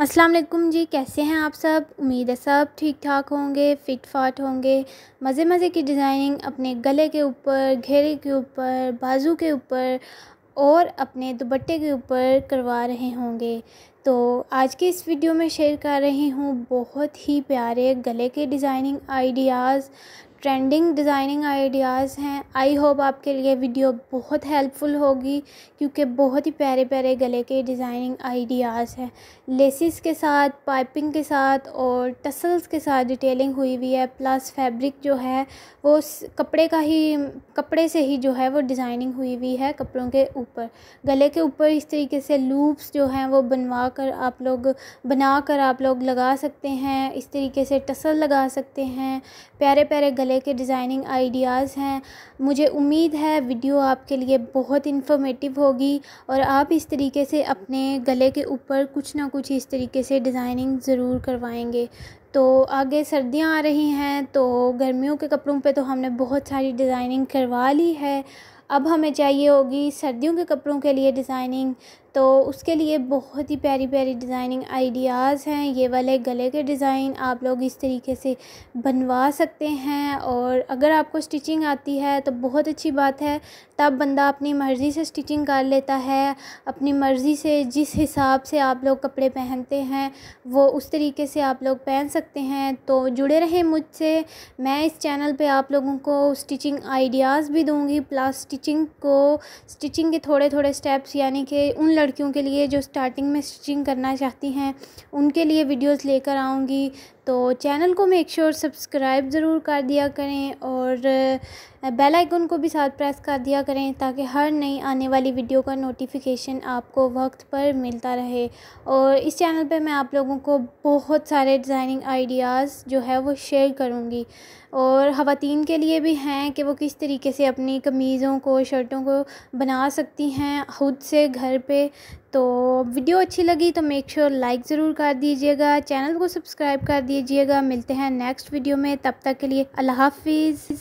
अस्सलाम वालेकुम जी कैसे हैं आप सब उम्मीद है सब ठीक ठाक होंगे फिट फाट होंगे मज़े मज़े की डिज़ाइनिंग अपने गले के ऊपर घेरे के ऊपर बाजू के ऊपर और अपने दुपट्टे के ऊपर करवा रहे होंगे तो आज के इस वीडियो में शेयर कर रही हूँ बहुत ही प्यारे गले के designing ideas trending designing ideas हैं आई होप आपके लिए वीडियो बहुत हेल्पफुल होगी क्योंकि बहुत ही प्यारे प्यारे गले के डिज़ाइनिंग आइडियाज़ हैं लेसिस के साथ पाइपिंग के साथ और टसल्स के साथ डिटेलिंग हुई हुई है प्लस फैब्रिक जो है वो कपड़े का ही कपड़े से ही जो है वो डिज़ाइनिंग हुई हुई है कपड़ों के ऊपर गले के ऊपर इस तरीके से लूप्स जो हैं वो बनवा कर आप लोग बना कर आप लोग लगा सकते हैं इस तरीके से टसल लगा सकते हैं प्यारे प्यारे गले गले के डिज़ाइनिंग आइडियाज़ हैं मुझे उम्मीद है वीडियो आपके लिए बहुत इन्फॉर्मेटिव होगी और आप इस तरीके से अपने गले के ऊपर कुछ ना कुछ इस तरीके से डिज़ाइनिंग ज़रूर करवाएंगे तो आगे सर्दियां आ रही हैं तो गर्मियों के कपड़ों पे तो हमने बहुत सारी डिज़ाइनिंग करवा ली है अब हमें चाहिए होगी सर्दियों के कपड़ों के लिए डिज़ाइनिंग तो उसके लिए बहुत ही प्यारी प्यारी डिज़ाइनिंग आइडियाज़ हैं ये वाले गले के डिज़ाइन आप लोग इस तरीके से बनवा सकते हैं और अगर आपको स्टिचिंग आती है तो बहुत अच्छी बात है तब बंदा अपनी मर्ज़ी से स्टिचिंग कर लेता है अपनी मर्ज़ी से जिस हिसाब से आप लोग कपड़े पहनते हैं वो उस तरीके से आप लोग पहन सकते हैं तो जुड़े रहें मुझसे मैं इस चैनल पर आप लोगों को स्टिचिंग आइडियाज़ भी दूँगी प्लस स्टिचिंग को स्टिचिंग के थोड़े थोड़े स्टेप्स यानी कि उन लड़कियों के लिए जो स्टार्टिंग में स्टिचिंग करना चाहती हैं उनके लिए वीडियोस लेकर आऊँगी तो चैनल को मेक श्योर सब्सक्राइब ज़रूर कर दिया करें और बेल आइकन को भी साथ प्रेस कर दिया करें ताकि हर नई आने वाली वीडियो का नोटिफिकेशन आपको वक्त पर मिलता रहे और इस चैनल पे मैं आप लोगों को बहुत सारे डिज़ाइनिंग आइडियाज़ जो है वो शेयर करूँगी और ख़वातीन के लिए भी हैं कि वो किस तरीके से अपनी कमीज़ों को शर्टों को बना सकती हैं खुद से घर पे तो वीडियो अच्छी लगी तो मेक श्योर लाइक ज़रूर कर दीजिएगा चैनल को सब्सक्राइब कर दीजिएगा मिलते हैं नेक्स्ट वीडियो में तब तक के लिए अल्लाह हाफिज़